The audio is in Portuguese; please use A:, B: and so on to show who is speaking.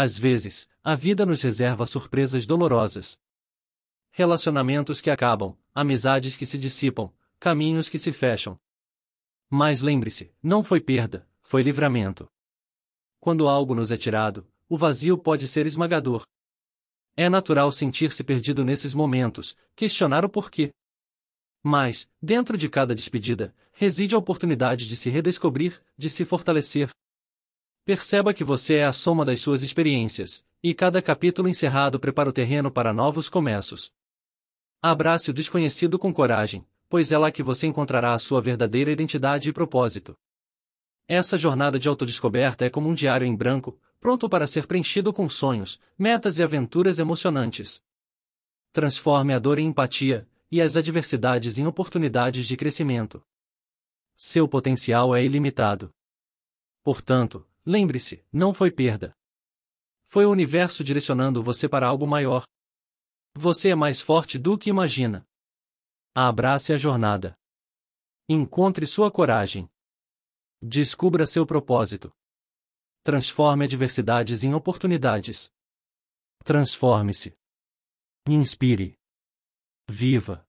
A: Às vezes, a vida nos reserva surpresas dolorosas. Relacionamentos que acabam, amizades que se dissipam, caminhos que se fecham. Mas lembre-se, não foi perda, foi livramento. Quando algo nos é tirado, o vazio pode ser esmagador. É natural sentir-se perdido nesses momentos, questionar o porquê. Mas, dentro de cada despedida, reside a oportunidade de se redescobrir, de se fortalecer, Perceba que você é a soma das suas experiências, e cada capítulo encerrado prepara o terreno para novos começos. Abrace o desconhecido com coragem, pois é lá que você encontrará a sua verdadeira identidade e propósito. Essa jornada de autodescoberta é como um diário em branco, pronto para ser preenchido com sonhos, metas e aventuras emocionantes. Transforme a dor em empatia, e as adversidades em oportunidades de crescimento. Seu potencial é ilimitado. Portanto, Lembre-se, não foi perda. Foi o universo direcionando você para algo maior. Você é mais forte do que imagina. Abrace a jornada. Encontre sua coragem. Descubra seu propósito. Transforme adversidades em oportunidades. Transforme-se. Inspire. Viva.